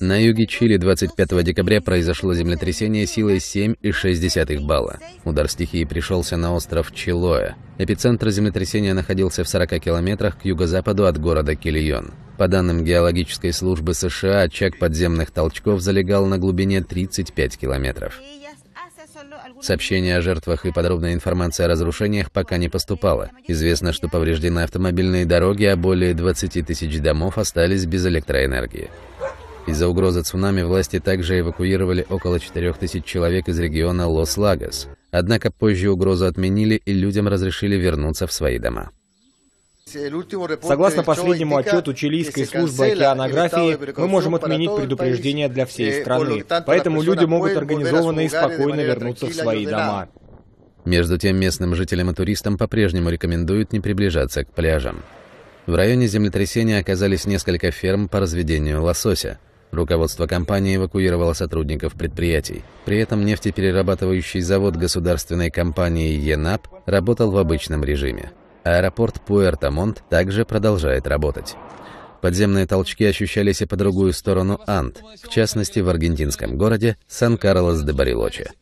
На юге Чили 25 декабря произошло землетрясение силой 7,6 балла. Удар стихии пришелся на остров Чилоя. Эпицентр землетрясения находился в 40 километрах к юго-западу от города Килион. По данным геологической службы США, очаг подземных толчков залегал на глубине 35 километров. Сообщения о жертвах и подробная информация о разрушениях пока не поступала. Известно, что повреждены автомобильные дороги, а более 20 тысяч домов остались без электроэнергии. Из-за угрозы цунами власти также эвакуировали около 4 тысяч человек из региона Лос-Лагос. Однако позже угрозу отменили и людям разрешили вернуться в свои дома. Согласно последнему отчету чилийской службы океанографии, мы можем отменить предупреждение для всей э, страны, поэтому люди могут организованно и спокойно вернуться в свои дома. Между тем, местным жителям и туристам по-прежнему рекомендуют не приближаться к пляжам. В районе землетрясения оказались несколько ферм по разведению лосося. Руководство компании эвакуировало сотрудников предприятий. При этом нефтеперерабатывающий завод государственной компании ЕНАП работал в обычном режиме. Аэропорт Пуэрто-Монт также продолжает работать. Подземные толчки ощущались и по другую сторону Ант, в частности в аргентинском городе Сан-Карлос-де-Барилоче.